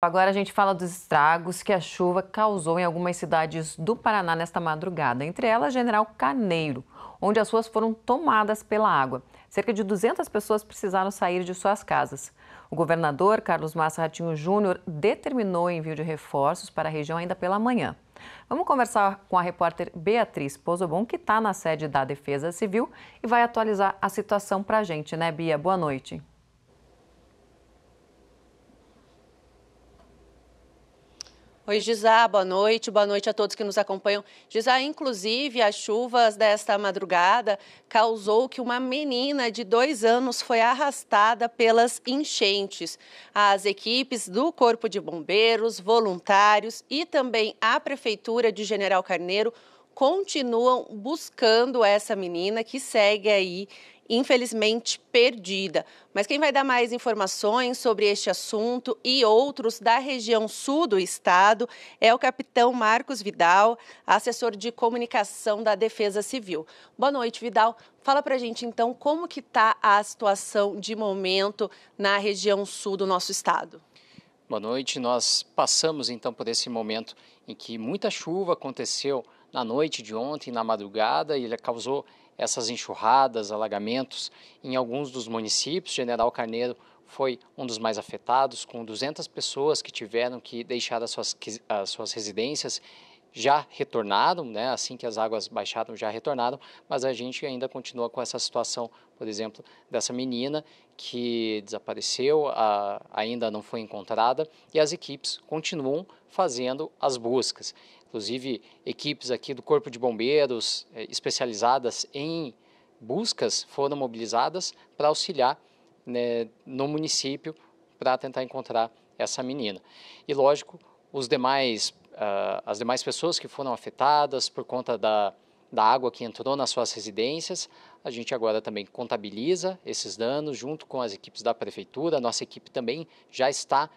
Agora a gente fala dos estragos que a chuva causou em algumas cidades do Paraná nesta madrugada, entre elas General Caneiro, onde as ruas foram tomadas pela água. Cerca de 200 pessoas precisaram sair de suas casas. O governador Carlos Massa Ratinho Júnior determinou o envio de reforços para a região ainda pela manhã. Vamos conversar com a repórter Beatriz Pozobon, que está na sede da Defesa Civil e vai atualizar a situação para a gente, né, Bia? Boa noite. Oi, Gisá, ah, boa noite. Boa noite a todos que nos acompanham. Gisá, ah, inclusive, as chuvas desta madrugada causou que uma menina de dois anos foi arrastada pelas enchentes. As equipes do Corpo de Bombeiros, voluntários e também a Prefeitura de General Carneiro continuam buscando essa menina que segue aí infelizmente perdida. Mas quem vai dar mais informações sobre este assunto e outros da região sul do estado é o capitão Marcos Vidal, assessor de comunicação da Defesa Civil. Boa noite, Vidal. Fala a gente então como que está a situação de momento na região sul do nosso estado. Boa noite. Nós passamos então por esse momento em que muita chuva aconteceu na noite de ontem, na madrugada, e ele causou essas enxurradas, alagamentos em alguns dos municípios. General Carneiro foi um dos mais afetados, com 200 pessoas que tiveram que deixar as suas, as suas residências já retornaram, né? assim que as águas baixaram, já retornaram, mas a gente ainda continua com essa situação, por exemplo, dessa menina que desapareceu, a, ainda não foi encontrada, e as equipes continuam fazendo as buscas inclusive equipes aqui do Corpo de Bombeiros eh, especializadas em buscas foram mobilizadas para auxiliar né, no município para tentar encontrar essa menina. E lógico, os demais, uh, as demais pessoas que foram afetadas por conta da, da água que entrou nas suas residências, a gente agora também contabiliza esses danos junto com as equipes da prefeitura. Nossa equipe também já está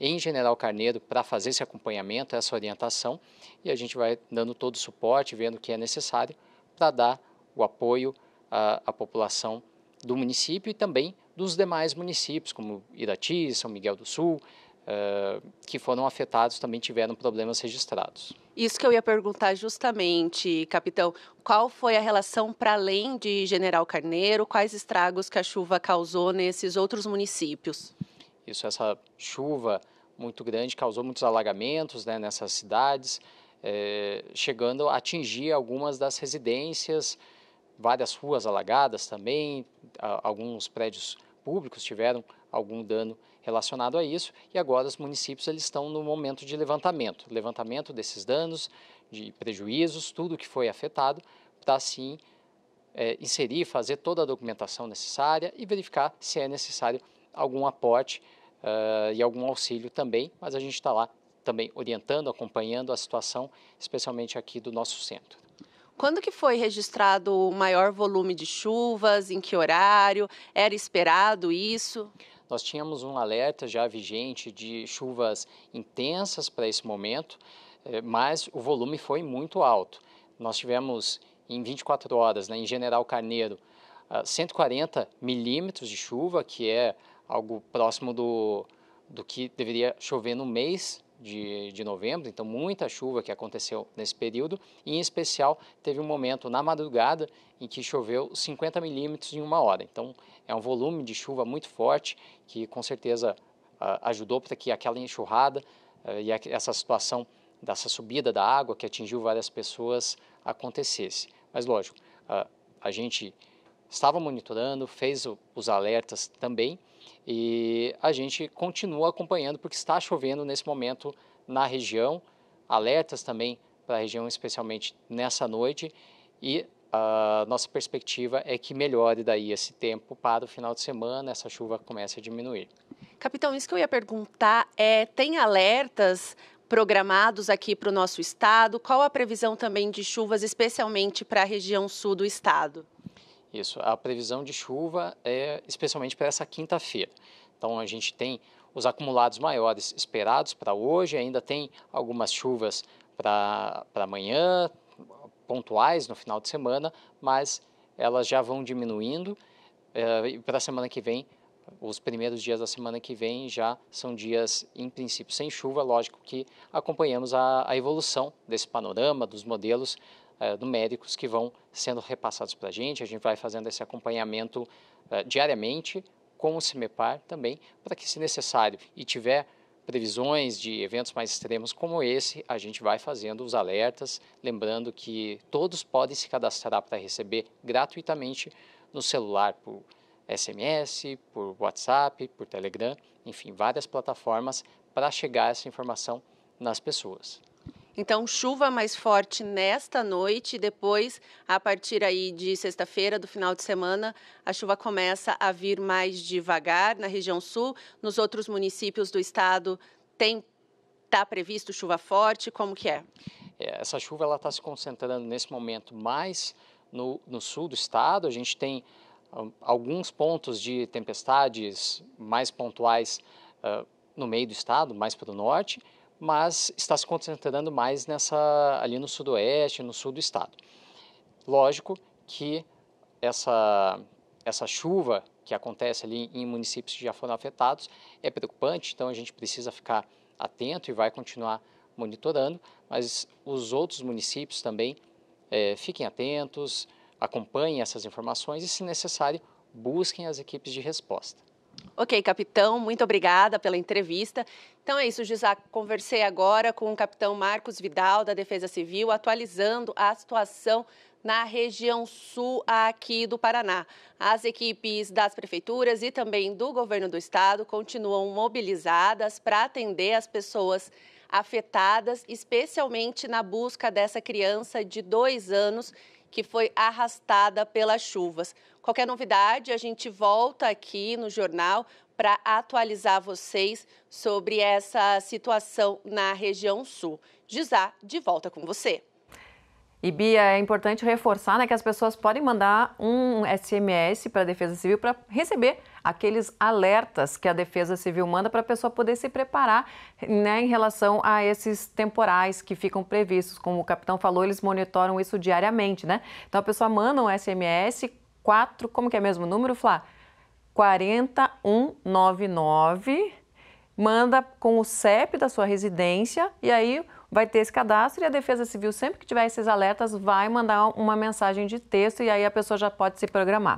em General Carneiro para fazer esse acompanhamento, essa orientação, e a gente vai dando todo o suporte, vendo o que é necessário para dar o apoio à, à população do município e também dos demais municípios, como Irati, São Miguel do Sul, Uh, que foram afetados também tiveram problemas registrados. Isso que eu ia perguntar justamente, capitão. Qual foi a relação para além de General Carneiro? Quais estragos que a chuva causou nesses outros municípios? Isso, essa chuva muito grande causou muitos alagamentos né, nessas cidades, é, chegando a atingir algumas das residências, várias ruas alagadas também, a, alguns prédios públicos tiveram algum dano relacionado a isso e agora os municípios eles estão no momento de levantamento, levantamento desses danos, de prejuízos, tudo que foi afetado, para assim é, eh, inserir, fazer toda a documentação necessária e verificar se é necessário algum aporte uh, e algum auxílio também, mas a gente está lá também orientando, acompanhando a situação, especialmente aqui do nosso centro. Quando que foi registrado o maior volume de chuvas? Em que horário? Era esperado isso? Nós tínhamos um alerta já vigente de chuvas intensas para esse momento, eh, mas o volume foi muito alto. Nós tivemos em 24 horas, né, em General Carneiro, 140 ah, milímetros de chuva, que é algo próximo do, do que deveria chover no mês de, de novembro, então muita chuva que aconteceu nesse período, e em especial teve um momento na madrugada em que choveu 50 milímetros em uma hora. Então é um volume de chuva muito forte que com certeza ajudou para que aquela enxurrada eh, e essa situação dessa subida da água que atingiu várias pessoas acontecesse. Mas lógico, a gente estava monitorando, fez os alertas também e a gente continua acompanhando porque está chovendo nesse momento na região, alertas também para a região, especialmente nessa noite. E a ah, nossa perspectiva é que melhore daí esse tempo para o final de semana, essa chuva comece a diminuir. Capitão, isso que eu ia perguntar é: tem alertas programados aqui para o nosso estado? Qual a previsão também de chuvas, especialmente para a região sul do estado? Isso, a previsão de chuva é especialmente para essa quinta-feira. Então a gente tem os acumulados maiores esperados para hoje, ainda tem algumas chuvas para amanhã, pontuais no final de semana, mas elas já vão diminuindo. Eh, e para a semana que vem, os primeiros dias da semana que vem já são dias, em princípio, sem chuva. Lógico que acompanhamos a, a evolução desse panorama, dos modelos numéricos médicos que vão sendo repassados para a gente. A gente vai fazendo esse acompanhamento é, diariamente com o CIMEPAR também, para que, se necessário e tiver previsões de eventos mais extremos como esse, a gente vai fazendo os alertas, lembrando que todos podem se cadastrar para receber gratuitamente no celular por SMS, por WhatsApp, por Telegram, enfim, várias plataformas para chegar essa informação nas pessoas. Então, chuva mais forte nesta noite, e depois, a partir aí de sexta-feira, do final de semana, a chuva começa a vir mais devagar na região sul. Nos outros municípios do estado, tem está previsto chuva forte? Como que é? é essa chuva ela está se concentrando nesse momento mais no, no sul do estado. A gente tem ah, alguns pontos de tempestades mais pontuais uh, no meio do estado, mais para o norte mas está se concentrando mais nessa ali no sudoeste, no sul do estado. Lógico que essa essa chuva que acontece ali em municípios que já foram afetados é preocupante, então a gente precisa ficar atento e vai continuar monitorando, mas os outros municípios também é, fiquem atentos, acompanhem essas informações e, se necessário, busquem as equipes de resposta. Ok, capitão, muito obrigada pela entrevista. Então é isso, Gisá. Conversei agora com o capitão Marcos Vidal, da Defesa Civil, atualizando a situação na região sul aqui do Paraná. As equipes das prefeituras e também do governo do estado continuam mobilizadas para atender as pessoas afetadas, especialmente na busca dessa criança de dois anos que foi arrastada pelas chuvas. Qualquer novidade, a gente volta aqui no jornal para atualizar vocês sobre essa situação na região sul. Gisá, de volta com você. E Bia, é importante reforçar né, que as pessoas podem mandar um SMS para a Defesa Civil para receber aqueles alertas que a Defesa Civil manda para a pessoa poder se preparar né, em relação a esses temporais que ficam previstos. Como o capitão falou, eles monitoram isso diariamente, né? Então a pessoa manda um SMS 4, como que é mesmo o número, Flá? 4199, manda com o CEP da sua residência e aí vai ter esse cadastro e a Defesa Civil, sempre que tiver esses alertas, vai mandar uma mensagem de texto e aí a pessoa já pode se programar.